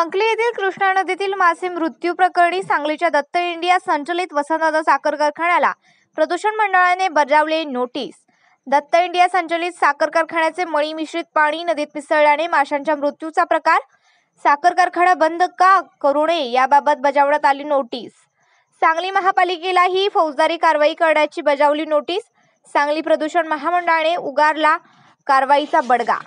अंकली येथील कृष्णा नदीतील मासे मृत्यू प्रकरणी सांगलीच्या दत्त इंडिया संचलित वसंतदादा साखर कारखान्याला प्रदूषण मंडळाने बजावले नोटीस दत्त इंडिया संचलित साखर कारखान्याचे मळी मिश्रित पाणी नदीत मिसळल्याने माशांच्या मृत्यूचा प्रकार साखर कारखाना बंद का करू नये याबाबत बजावण्यात आली नोटीस सांगली महापालिकेला ही फौजदारी कारवाई करण्याची बजावली नोटीस सांगली प्रदूषण महामंडळाने उगारला कारवाईचा बडगा